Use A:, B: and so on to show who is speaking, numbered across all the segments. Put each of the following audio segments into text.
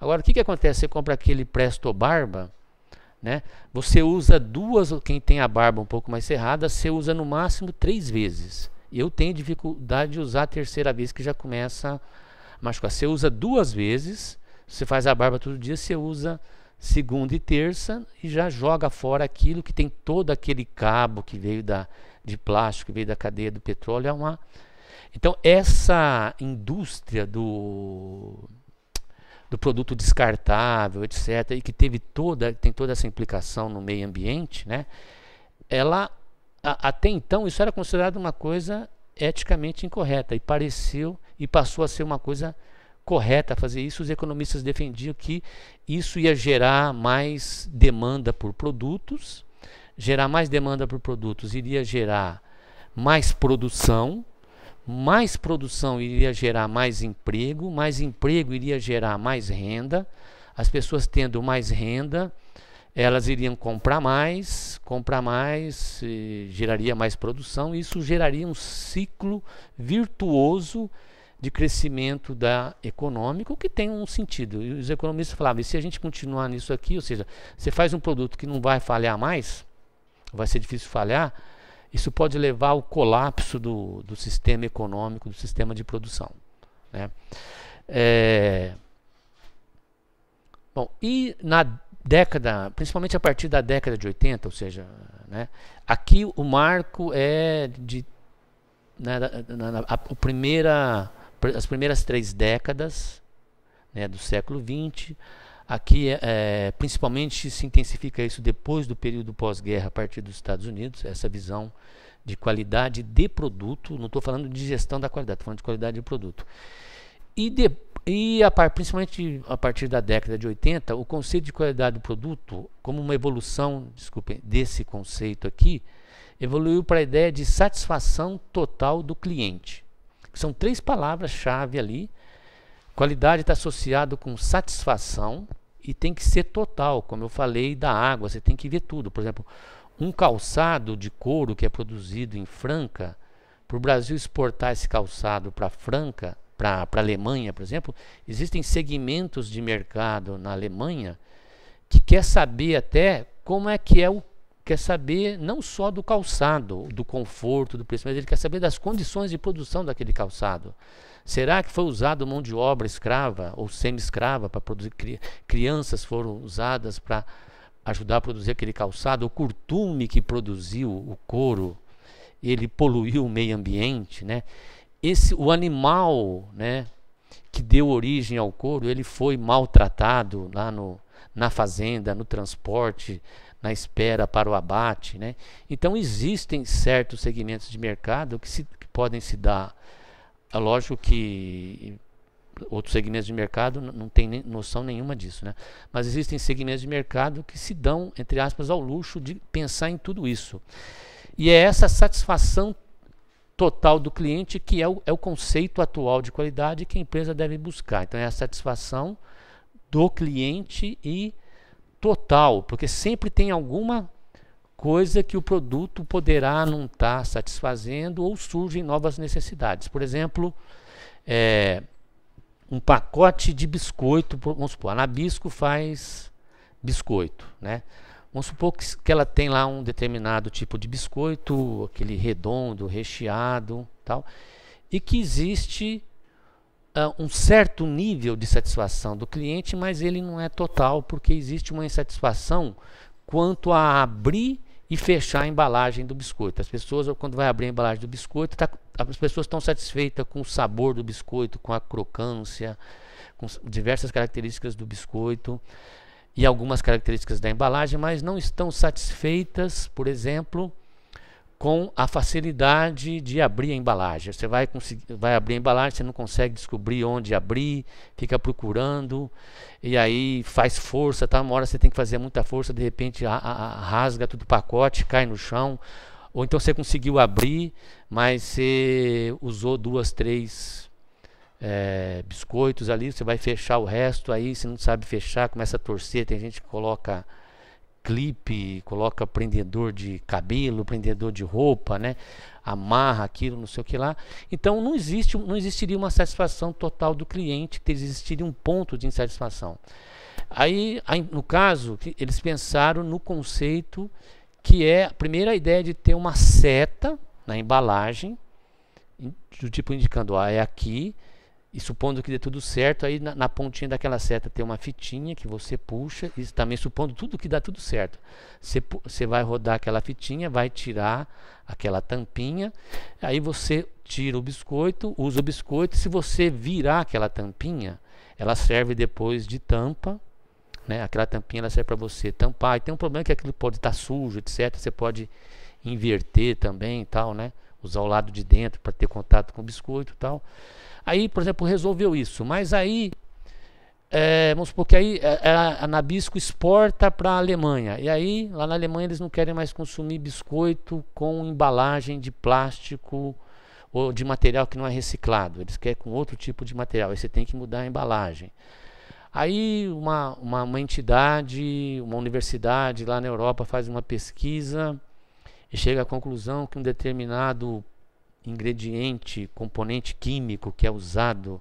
A: Agora, o que, que acontece? Você compra aquele Presto Barba, né? Você usa duas, quem tem a barba um pouco mais cerrada, você usa no máximo três vezes. Eu tenho dificuldade de usar a terceira vez que já começa a machucar. Você usa duas vezes, você faz a barba todo dia, você usa segunda e terça e já joga fora aquilo que tem todo aquele cabo que veio da, de plástico, que veio da cadeia do petróleo. É uma... Então, essa indústria do do produto descartável, etc., e que teve toda, tem toda essa implicação no meio ambiente, né? Ela a, até então isso era considerado uma coisa eticamente incorreta e pareceu e passou a ser uma coisa correta fazer isso. Os economistas defendiam que isso ia gerar mais demanda por produtos, gerar mais demanda por produtos iria gerar mais produção, mais produção iria gerar mais emprego, mais emprego iria gerar mais renda, as pessoas tendo mais renda, elas iriam comprar mais, comprar mais, geraria mais produção, e isso geraria um ciclo virtuoso de crescimento da econômico que tem um sentido. E os economistas falavam, e se a gente continuar nisso aqui, ou seja, você faz um produto que não vai falhar mais, vai ser difícil falhar, isso pode levar ao colapso do, do sistema econômico, do sistema de produção. Né? É... Bom, e na década, principalmente a partir da década de 80, ou seja, né, aqui o marco é de né, na, na, a, a primeira, as primeiras três décadas né, do século XX, Aqui, é, é, principalmente, se intensifica isso depois do período pós-guerra, a partir dos Estados Unidos, essa visão de qualidade de produto. Não estou falando de gestão da qualidade, estou falando de qualidade de produto. E, de, e a par, principalmente a partir da década de 80, o conceito de qualidade do produto, como uma evolução, desculpem, desse conceito aqui, evoluiu para a ideia de satisfação total do cliente. São três palavras-chave ali. Qualidade está associado com satisfação, e tem que ser total, como eu falei da água, você tem que ver tudo. Por exemplo, um calçado de couro que é produzido em Franca, para o Brasil exportar esse calçado para Franca, para a Alemanha, por exemplo, existem segmentos de mercado na Alemanha que quer saber até como é que é o quer saber não só do calçado, do conforto, do preço, mas ele quer saber das condições de produção daquele calçado. Será que foi usado mão de obra escrava ou semi-escrava para produzir? Cri crianças foram usadas para ajudar a produzir aquele calçado? O curtume que produziu o couro, ele poluiu o meio ambiente, né? Esse, o animal, né, que deu origem ao couro, ele foi maltratado lá no, na fazenda, no transporte, na espera para o abate, né? Então existem certos segmentos de mercado que, se, que podem se dar. É lógico que outros segmentos de mercado não tem noção nenhuma disso, né? Mas existem segmentos de mercado que se dão, entre aspas, ao luxo de pensar em tudo isso. E é essa satisfação total do cliente que é o, é o conceito atual de qualidade que a empresa deve buscar. Então é a satisfação do cliente e total, porque sempre tem alguma coisa que o produto poderá não estar tá satisfazendo ou surgem novas necessidades. Por exemplo, é, um pacote de biscoito, vamos supor, a Nabisco faz biscoito, né? Vamos supor que, que ela tem lá um determinado tipo de biscoito, aquele redondo, recheado, tal, e que existe uh, um certo nível de satisfação do cliente, mas ele não é total, porque existe uma insatisfação quanto a abrir e fechar a embalagem do biscoito. As pessoas, quando vai abrir a embalagem do biscoito, tá, as pessoas estão satisfeitas com o sabor do biscoito, com a crocância, com diversas características do biscoito e algumas características da embalagem, mas não estão satisfeitas, por exemplo, com a facilidade de abrir a embalagem. Você vai, vai abrir a embalagem, você não consegue descobrir onde abrir, fica procurando, e aí faz força, tá? uma hora você tem que fazer muita força, de repente a, a, rasga tudo o pacote, cai no chão, ou então você conseguiu abrir, mas você usou duas, três é, biscoitos ali, você vai fechar o resto, aí você não sabe fechar, começa a torcer, tem gente que coloca clipe, coloca prendedor de cabelo, prendedor de roupa, né? Amarra aquilo, não sei o que lá. Então não existe, não existiria uma satisfação total do cliente, existiria um ponto de insatisfação. Aí, aí no caso, eles pensaram no conceito que é a primeira ideia de ter uma seta na embalagem do tipo indicando ah, é aqui e supondo que dê tudo certo, aí na, na, pontinha daquela seta tem uma fitinha que você puxa, e também supondo tudo que dá tudo certo. Você, você vai rodar aquela fitinha, vai tirar aquela tampinha, aí você tira o biscoito, usa o biscoito, se você virar aquela tampinha, ela serve depois de tampa, né? Aquela tampinha ela serve para você tampar. E tem um problema que aquilo pode estar tá sujo, etc. Você pode inverter também, tal, né? Usar o lado de dentro para ter contato com o biscoito, tal. Aí, por exemplo, resolveu isso. Mas aí, é, vamos supor que aí a, é, é, a Nabisco exporta para a Alemanha. E aí, lá na Alemanha, eles não querem mais consumir biscoito com embalagem de plástico ou de material que não é reciclado. Eles querem com outro tipo de material. Aí você tem que mudar a embalagem. Aí uma, uma, uma, entidade, uma universidade lá na Europa faz uma pesquisa e chega à conclusão que um determinado ingrediente, componente químico que é usado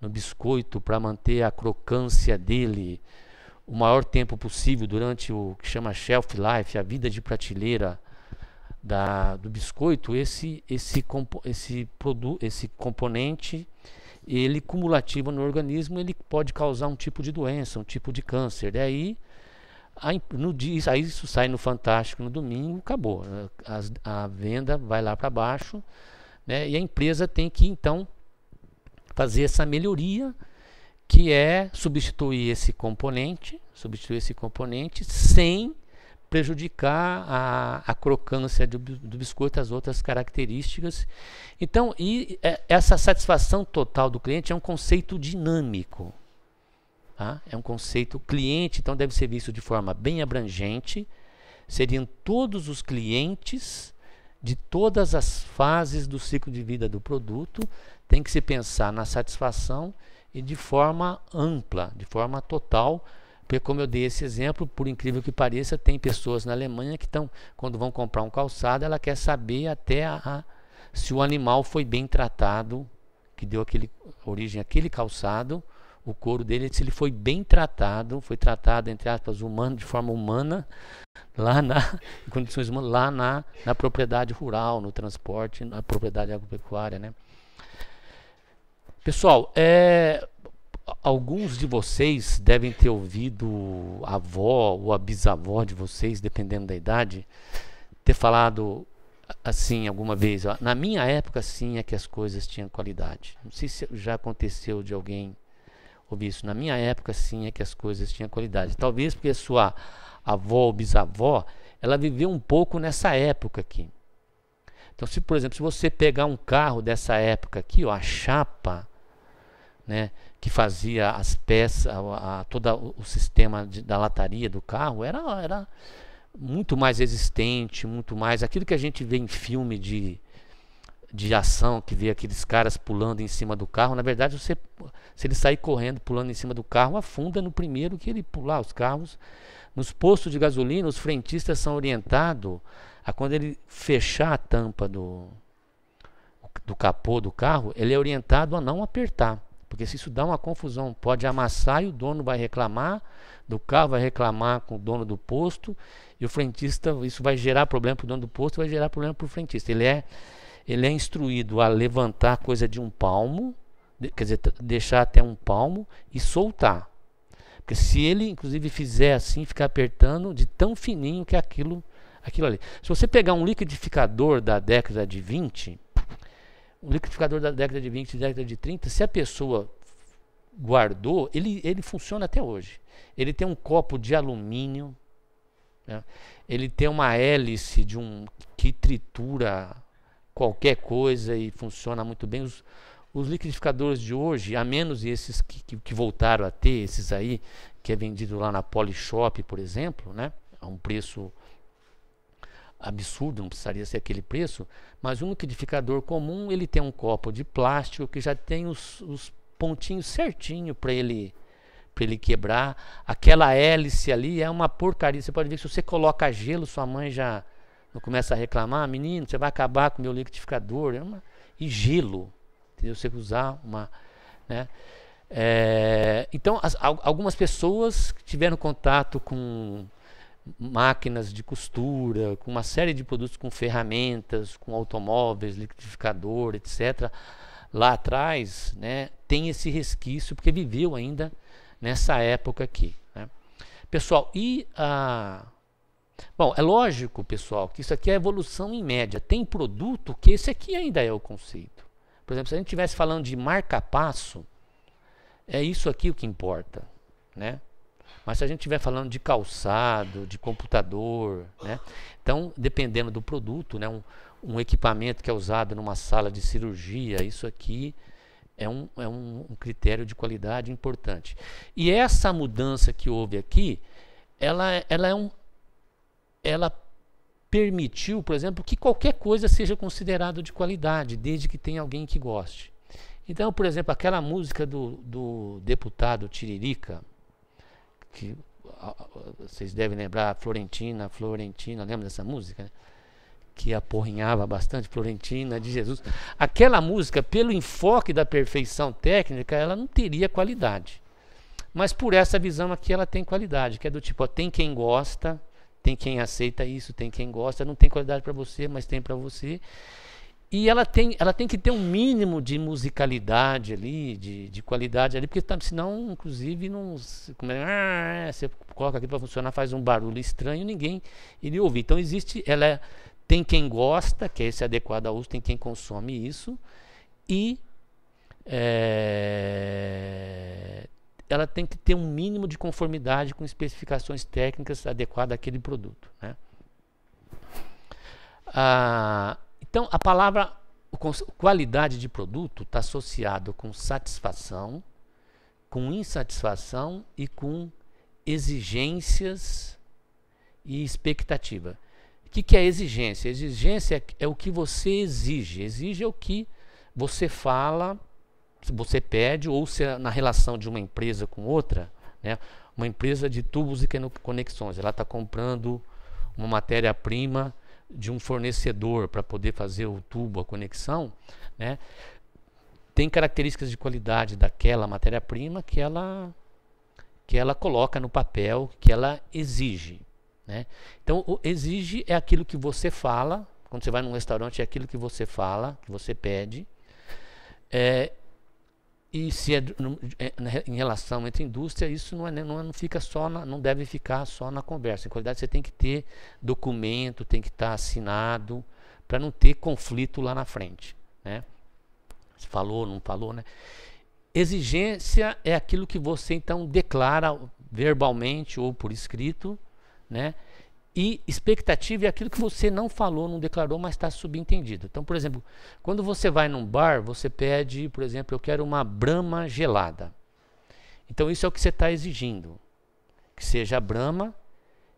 A: no biscoito para manter a crocância dele o maior tempo possível durante o que chama shelf life, a vida de prateleira da, do biscoito, esse esse compo, esse esse componente, ele cumulativo no organismo, ele pode causar um tipo de doença, um tipo de câncer. Daí Aí, no dia, aí isso sai no Fantástico no domingo, acabou. A, a venda vai lá para baixo né? e a empresa tem que então fazer essa melhoria que é substituir esse componente, substituir esse componente sem prejudicar a, a crocância do, do, biscoito, as outras características. Então, e é, essa satisfação total do cliente é um conceito dinâmico. Tá? É um conceito cliente, então deve ser visto de forma bem abrangente. Seriam todos os clientes de todas as fases do ciclo de vida do produto, tem que se pensar na satisfação e de forma ampla, de forma total, porque como eu dei esse exemplo, por incrível que pareça, tem pessoas na Alemanha que estão, quando vão comprar um calçado, ela quer saber até a, a, se o animal foi bem tratado, que deu aquele origem àquele calçado, o couro dele, se ele foi bem tratado, foi tratado, entre aspas, humano, de forma humana, lá na, em condições humanas, lá na, na propriedade rural, no transporte, na propriedade agropecuária, né? Pessoal, é, alguns de vocês devem ter ouvido a avó ou a bisavó de vocês, dependendo da idade, ter falado assim alguma vez. Ó, na minha época, sim, é que as coisas tinham qualidade. Não sei se já aconteceu de alguém Ô bispo, na minha época sim é que as coisas tinham qualidade. Talvez porque sua avó ou bisavó, ela viveu um pouco nessa época aqui. Então, se por exemplo, se você pegar um carro dessa época aqui, ó, a chapa, né, que fazia as peças, a, a todo o sistema de, da lataria do carro, era, era muito mais resistente muito mais aquilo que a gente vê em filme de de ação que vê aqueles caras pulando em cima do carro, na verdade, você, se ele sair correndo, pulando em cima do carro, afunda no primeiro que ele pular. Os carros, nos postos de gasolina, os frentistas são orientados a quando ele fechar a tampa do, do capô do carro, ele é orientado a não apertar. Porque se isso dá uma confusão, pode amassar e o dono vai reclamar, do carro vai reclamar com o dono do posto, e o frentista, isso vai gerar problema para o dono do posto, vai gerar problema para o frentista. Ele é ele é instruído a levantar coisa de um palmo, quer dizer, deixar até um palmo e soltar. Porque se ele, inclusive, fizer assim, ficar apertando de tão fininho que aquilo, aquilo ali. Se você pegar um liquidificador da década de 20, um liquidificador da década de 20, década de 30, se a pessoa guardou, ele, ele funciona até hoje. Ele tem um copo de alumínio, né? ele tem uma hélice de um que tritura qualquer coisa e funciona muito bem. Os, os liquidificadores de hoje, a menos esses que, que, que, voltaram a ter, esses aí, que é vendido lá na Polishop, por exemplo, né? a é um preço absurdo, não precisaria ser aquele preço, mas um liquidificador comum, ele tem um copo de plástico que já tem os, os pontinhos certinho para ele para ele quebrar. Aquela hélice ali é uma porcaria. Você pode ver que se você coloca gelo, sua mãe já começa a reclamar, ah, menino, você vai acabar com o meu liquidificador. É uma... E gelo. Entendeu? Você usar uma. Né? É, então, as, algumas pessoas que tiveram contato com máquinas de costura, com uma série de produtos, com ferramentas, com automóveis, liquidificador, etc., lá atrás, né, tem esse resquício, porque viveu ainda nessa época aqui. Né? Pessoal, e a. Bom, é lógico, pessoal, que isso aqui é evolução em média. Tem produto que esse aqui ainda é o conceito. Por exemplo, se a gente estivesse falando de marca-passo, é isso aqui o que importa, né? Mas se a gente estiver falando de calçado, de computador, né? Então, dependendo do produto, né? Um, um equipamento que é usado numa sala de cirurgia, isso aqui é um, é um, um critério de qualidade importante. E essa mudança que houve aqui, ela, é, ela é um, ela permitiu, por exemplo, que qualquer coisa seja considerada de qualidade, desde que tenha alguém que goste. Então, por exemplo, aquela música do, do deputado Tiririca, que vocês devem lembrar, Florentina, Florentina, lembra dessa música? Né? Que aporrinhava bastante, Florentina de Jesus. Aquela música, pelo enfoque da perfeição técnica, ela não teria qualidade. Mas por essa visão aqui ela tem qualidade, que é do tipo, ó, tem quem gosta, tem quem aceita isso, tem quem gosta, não tem qualidade para você, mas tem para você. E ela tem, ela tem que ter um mínimo de musicalidade ali, de, de qualidade ali, porque tá, senão, inclusive, não, como é, ah, você coloca aqui para funcionar, faz um barulho estranho, ninguém iria ouvir. Então existe, ela é, tem quem gosta, que é esse adequado ao uso, tem quem consome isso, e é, ela tem que ter um mínimo de conformidade com especificações técnicas adequadas àquele produto. Né? Ah, então, a palavra qualidade de produto está associado com satisfação, com insatisfação e com exigências e expectativa. O que, que é exigência? Exigência é, é o que você exige. Exige é o que você fala, você pede, ou se é na relação de uma empresa com outra, né? uma empresa de tubos e conexões, ela está comprando uma matéria-prima de um fornecedor para poder fazer o tubo, a conexão, né? tem características de qualidade daquela matéria-prima que ela, que ela coloca no papel, que ela exige. Né? Então, exige é aquilo que você fala, quando você vai num restaurante, é aquilo que você fala, que você pede. É, e se é, é em relação entre indústria, isso não, é, né, não, é, não fica só na, não deve ficar só na conversa. Em qualidade você tem que ter documento, tem que estar assinado para não ter conflito lá na frente, né? falou, não falou, né? Exigência é aquilo que você então declara verbalmente ou por escrito, né? e expectativa é aquilo que você não falou, não declarou, mas está subentendido. Então, por exemplo, quando você vai num bar, você pede, por exemplo, eu quero uma brama gelada. Então, isso é o que você está exigindo. Que seja brama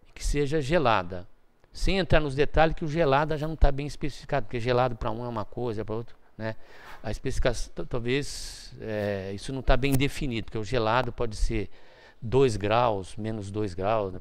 A: e que seja gelada. Sem entrar nos detalhes que o gelada já não está bem especificado, porque gelado para um é uma coisa, é para outro. Né? A especificação, talvez, é, isso não está bem definido, porque o gelado pode ser 2 graus, menos 2 graus. Né?